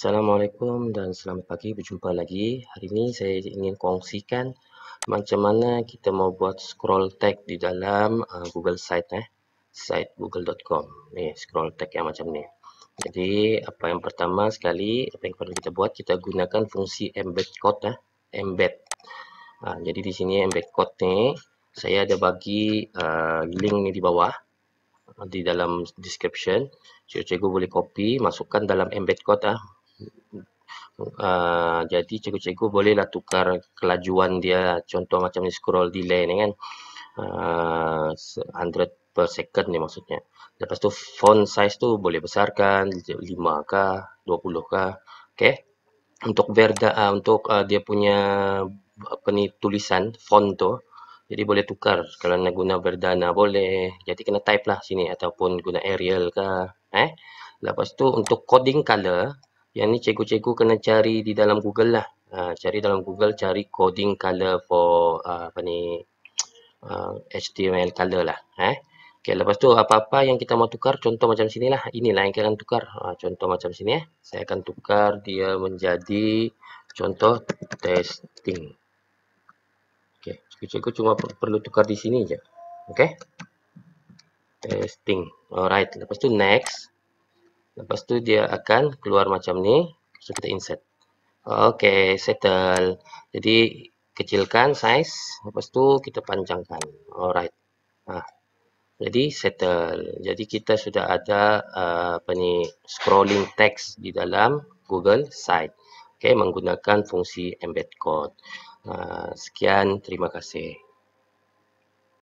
Assalamualaikum dan selamat pagi berjumpa lagi hari ini saya ingin kongsikan macam mana kita mau buat scroll tag di dalam uh, google site eh? site google.com Nih scroll tag yang macam ni jadi apa yang pertama sekali apa yang perlu kita buat kita gunakan fungsi embed code eh? embed uh, jadi di sini embed code ni saya ada bagi uh, link ni di bawah di dalam description cikgu-cikgu boleh copy masukkan dalam embed code ah Uh, jadi cikgu-cikgu bolehlah tukar kelajuan dia contoh macam ni scroll delay ni kan uh, ah, 100 per second ni maksudnya lepas tu font size tu boleh besarkan 5 kah 20 kah okey untuk verda uh, untuk uh, dia punya apa ni tulisan font tu jadi boleh tukar kalau nak guna verdana boleh jadi kena type lah sini ataupun guna Arial kah eh lepas tu untuk coding color yang ni cikgu-cikgu kena cari di dalam Google lah. Uh, cari dalam Google, cari coding color for uh, apa ni uh, ah, HTML color lah. Eh? Okay, lepas tu apa-apa yang kita mau tukar, contoh macam sini lah. Inilah yang kita akan tukar. Uh, contoh macam sini eh. Saya akan tukar dia menjadi contoh testing. Okay, cikgu-cikgu cuma per perlu tukar di sini je. Okay. Testing. Alright, lepas tu next. Lepas tu dia akan keluar macam ni. So kita insert. Okay, settle. Jadi kecilkan size. Lepas tu kita panjangkan. Alright. Ah. Jadi settle. Jadi kita sudah ada uh, apa ni scrolling text di dalam Google site. Okay, menggunakan fungsi embed code. Uh, sekian, terima kasih.